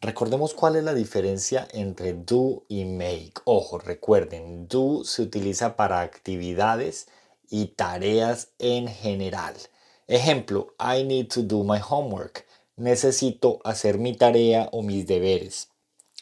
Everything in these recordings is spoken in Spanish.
Recordemos cuál es la diferencia entre do y make. Ojo, recuerden, do se utiliza para actividades y tareas en general. Ejemplo, I need to do my homework. Necesito hacer mi tarea o mis deberes.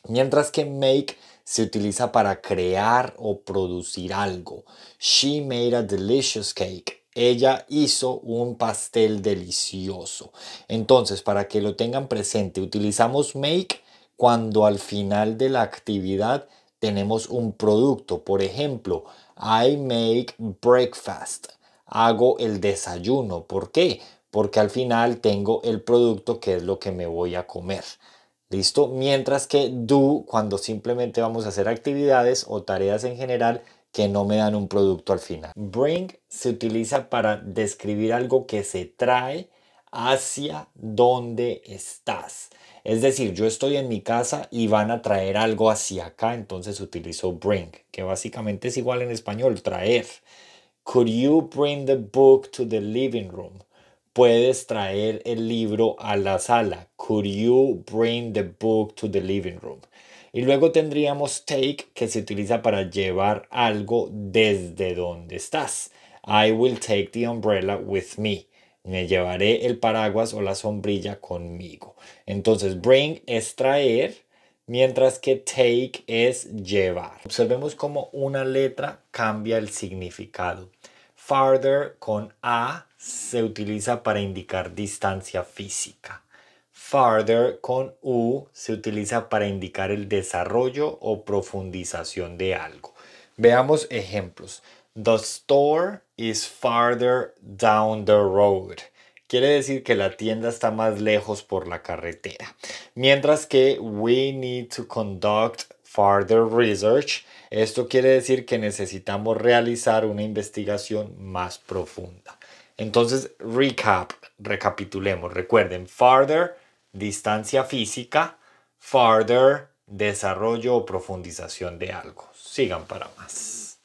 Mientras que make se utiliza para crear o producir algo. She made a delicious cake ella hizo un pastel delicioso. Entonces, para que lo tengan presente, utilizamos make cuando al final de la actividad tenemos un producto. Por ejemplo, I make breakfast. Hago el desayuno. ¿Por qué? Porque al final tengo el producto que es lo que me voy a comer. ¿Listo? Mientras que do, cuando simplemente vamos a hacer actividades o tareas en general, que no me dan un producto al final. Bring se utiliza para describir algo que se trae hacia donde estás. Es decir, yo estoy en mi casa y van a traer algo hacia acá, entonces utilizo bring, que básicamente es igual en español, traer. Could you bring the book to the living room? puedes traer el libro a la sala? Could you bring the book to the living room? Y luego tendríamos take, que se utiliza para llevar algo desde donde estás. I will take the umbrella with me. Me llevaré el paraguas o la sombrilla conmigo. Entonces, bring es traer, mientras que take es llevar. Observemos cómo una letra cambia el significado. Farther con A se utiliza para indicar distancia física. Farther con U se utiliza para indicar el desarrollo o profundización de algo. Veamos ejemplos. The store is farther down the road. Quiere decir que la tienda está más lejos por la carretera. Mientras que we need to conduct further research. Esto quiere decir que necesitamos realizar una investigación más profunda. Entonces, recap, recapitulemos. Recuerden, farther, distancia física, farther, desarrollo o profundización de algo. Sigan para más.